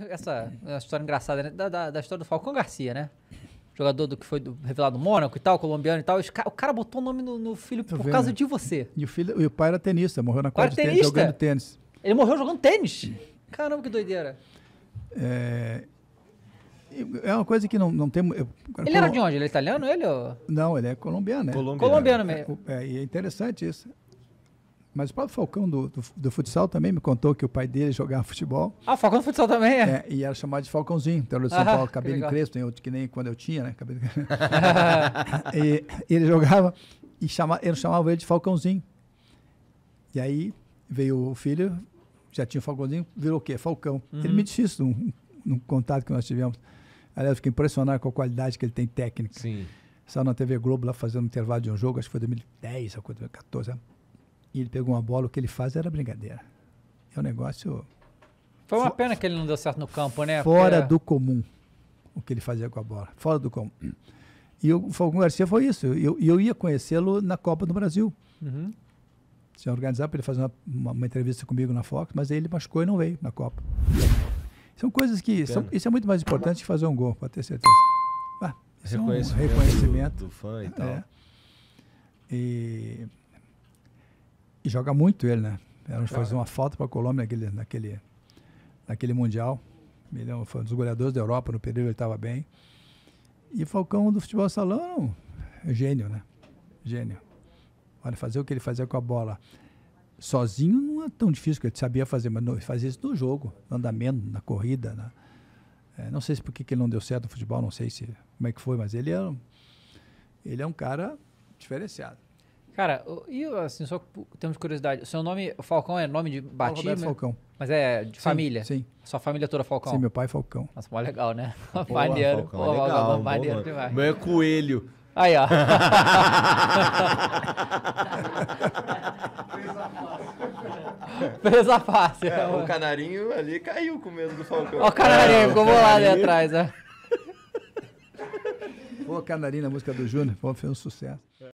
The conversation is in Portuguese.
Essa, é história engraçada, né? Da, da, da, história do Falcão Garcia, né? Jogador do que foi do, revelado no Mônaco e tal, colombiano e tal. O cara botou o nome no, no filho Tô por vendo. causa de você. E o, filho, e o pai era tenista, morreu na quadra de tenista? tênis, jogando tênis. Ele morreu jogando tênis? Caramba, que doideira. É, é uma coisa que não, não tem. Eu, ele era de onde? Ele é italiano, ele? Ou? Não, ele é colombiano, né? Colombiano, colombiano mesmo. É, é, é, interessante isso. Mas o próprio Falcão do, do, do, futsal também me contou que o pai dele jogava futebol. Ah, Falcão do futsal também, é? é? e era chamado de Falcãozinho. Então, é de São ah, Paulo, cabelo crespo, que nem quando eu tinha, né? Cabelo... e, ele jogava e chama, eu chamava ele de Falcãozinho. E aí veio o filho, já tinha o Falcãozinho, virou o quê? Falcão. Uhum. Ele me disse isso num, num contato que nós tivemos. Aliás, eu fiquei impressionado com a qualidade que ele tem técnica. Sim. Saiu na TV Globo lá fazendo um intervalo de um jogo, acho que foi 2010, 2014 e ele pegou uma bola, o que ele faz era brincadeira. É um negócio. Foi uma pena que ele não deu certo no campo, né? Fora Porque... do comum o que ele fazia com a bola. Fora do comum. E o Falcão Garcia foi isso. E eu, eu ia conhecê-lo na Copa do Brasil. Uhum. organizar para ele fazer uma, uma, uma, entrevista comigo na Fox, mas ele machucou e não veio na Copa. São coisas que. São, isso é muito mais importante que fazer um gol, pode ter certeza. Ah, isso é um reconhecimento. Do, do fã e é. tal. É. E e joga muito ele, né? era nos fazer uma falta para a Colômbia naquele, naquele, naquele Mundial. Milhão foi um dos goleadores da Europa, no período ele estava bem. E Falcão do futebol salão, é gênio, né? Gênio. Olha, fazer o que ele fazia com a bola sozinho não é tão difícil, que ele sabia fazer, mas não, fazia isso no jogo, no andamento, na corrida. Né? É, não sei se por que ele não deu certo no futebol, não sei se como é que foi, mas ele é, ele é um cara diferenciado. Cara, e assim, só temos curiosidade. O seu nome, Falcão, é nome de batismo? Roberto Falcão. Mas é de sim, família? Sim. Sua família é toda Falcão? Sim, meu pai é Falcão. Nossa, mó legal, né? Boa, é maneiro. Pô, legal, é maneiro demais. Meu é coelho. Aí, ó. Presa fácil. É, né, o canarinho ali caiu com medo do Falcão. Ó, o canarinho, é, ficou bolado ali atrás, né? Pô, canarinho na música do Júnior, foi um sucesso.